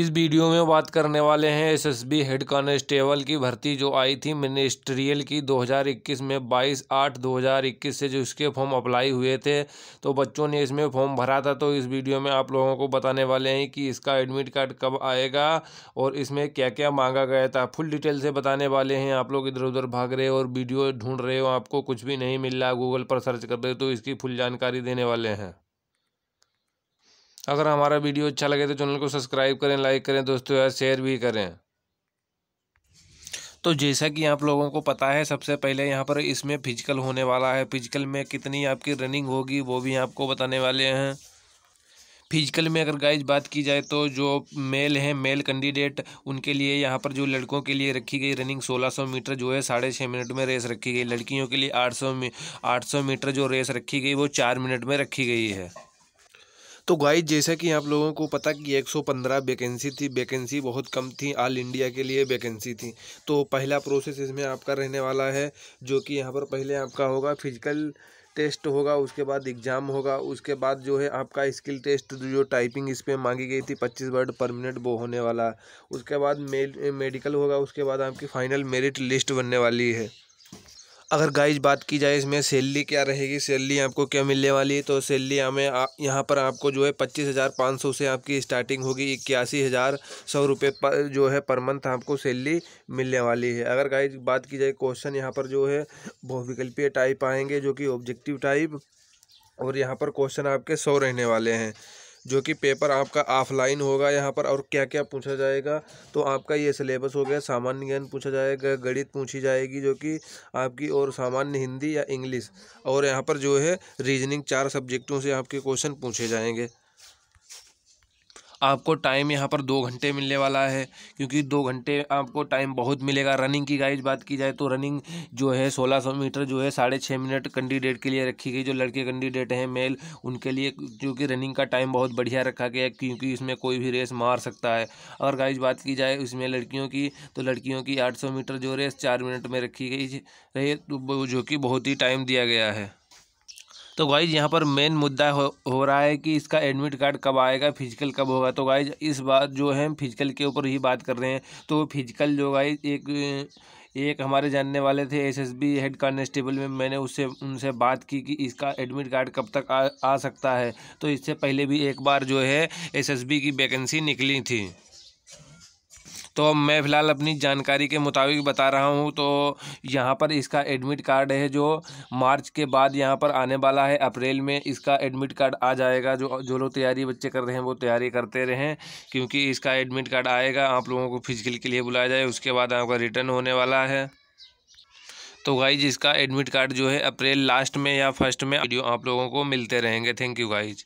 इस वीडियो में बात करने वाले हैं एसएसबी हेड कांस्टेबल की भर्ती जो आई थी मिनिस्ट्रियल की 2021 में 22 आठ 2021 से जो इसके फॉर्म अप्लाई हुए थे तो बच्चों ने इसमें फॉर्म भरा था तो इस वीडियो में आप लोगों को बताने वाले हैं कि इसका एडमिट कार्ड कब आएगा और इसमें क्या क्या मांगा गया था फुल डिटेल से बताने वाले हैं आप लोग इधर उधर भाग रहे हो और वीडियो ढूंढ रहे हो आपको कुछ भी नहीं मिल रहा गूगल पर सर्च कर रहे हो तो इसकी फुल जानकारी देने वाले हैं अगर हमारा वीडियो अच्छा लगे तो चैनल को सब्सक्राइब करें लाइक करें दोस्तों यार शेयर भी करें तो जैसा कि आप लोगों को पता है सबसे पहले यहाँ पर इसमें फिजिकल होने वाला है फिजिकल में कितनी आपकी रनिंग होगी वो भी आपको बताने वाले हैं फिजिकल में अगर गाइज बात की जाए तो जो मेल हैं मेल कैंडिडेट उनके लिए यहाँ पर जो लड़कों के लिए रखी गई रनिंग 1600 मीटर जो है साढ़े छः मिनट में रेस रखी गई लड़कियों के लिए 800 800 मीटर जो रेस रखी गई वो चार मिनट में रखी गई है तो गाइज जैसा कि आप लोगों को पता कि 115 वैकेंसी थी वैकेंसी बहुत कम थी ऑल इंडिया के लिए वैकेंसी थी तो पहला प्रोसेस इसमें आपका रहने वाला है जो कि यहाँ पर पहले आपका होगा फिजिकल टेस्ट होगा उसके बाद एग्ज़ाम होगा उसके बाद जो है आपका स्किल टेस्ट जो टाइपिंग इस पर मांगी गई थी पच्चीस वर्ड पर मिनट वो होने वाला उसके बाद मेडिकल होगा उसके बाद आपकी फ़ाइनल मेरिट लिस्ट बनने वाली है अगर गाइज बात की जाए इसमें सैलरी क्या रहेगी सैलरी आपको क्या मिलने वाली है तो सैलरी हमें यहाँ पर आपको जो है पच्चीस हज़ार पाँच सौ से आपकी स्टार्टिंग होगी इक्यासी हज़ार सौ रुपये पर जो है पर मंथ आपको सैलरी मिलने वाली है अगर गाइज बात की जाए क्वेश्चन यहाँ पर जो है बहुविकल्पीय टाइप आएंगे जो कि ऑब्जेक्टिव टाइप और यहाँ पर क्वेश्चन आपके सौ रहने वाले हैं जो कि पेपर आपका ऑफलाइन होगा यहाँ पर और क्या क्या पूछा जाएगा तो आपका ये सिलेबस हो गया सामान्य ज्ञान पूछा जाएगा गणित पूछी जाएगी जो कि आपकी और सामान्य हिंदी या इंग्लिश और यहाँ पर जो है रीजनिंग चार सब्जेक्टों से आपके क्वेश्चन पूछे जाएंगे आपको टाइम यहाँ पर दो घंटे मिलने वाला है क्योंकि दो घंटे आपको टाइम बहुत मिलेगा रनिंग की गाइज बात की जाए तो रनिंग जो है सोलह सौ मीटर जो है साढ़े छः मिनट कैंडिडेट के लिए रखी गई जो लड़के कैंडिडेट हैं मेल उनके लिए क्योंकि रनिंग का टाइम बहुत बढ़िया रखा गया है क्योंकि इसमें कोई भी रेस मार सकता है अगर गाइज बात की जाए इसमें लड़कियों की तो लड़कियों की आठ मीटर जो रेस चार मिनट में रखी गई रही तो जो कि बहुत ही टाइम दिया गया है तो गाइज यहाँ पर मेन मुद्दा हो, हो रहा है कि इसका एडमिट कार्ड कब आएगा फिजिकल कब होगा तो गाइज इस बात जो है फिजिकल के ऊपर ही बात कर रहे हैं तो फिजिकल जो गाइज एक एक हमारे जानने वाले थे एसएसबी हेड कॉन्स्टेबल में मैंने उससे उनसे बात की कि इसका एडमिट कार्ड कब तक आ, आ सकता है तो इससे पहले भी एक बार जो है एसएसबी की वैकेंसी निकली थी तो मैं फ़िलहाल अपनी जानकारी के मुताबिक बता रहा हूँ तो यहाँ पर इसका एडमिट कार्ड है जो मार्च के बाद यहाँ पर आने वाला है अप्रैल में इसका एडमिट कार्ड आ जाएगा जो जो लोग तैयारी बच्चे कर रहे हैं वो तैयारी करते रहें क्योंकि इसका एडमिट कार्ड आएगा आप लोगों को फिजिकल के लिए बुलाया जाए उसके बाद आपका रिटर्न होने वाला है तो गाइज इसका एडमिट कार्ड जो है अप्रैल लास्ट में या फर्स्ट में वीडियो आप लोगों को मिलते रहेंगे थैंक यू गाइज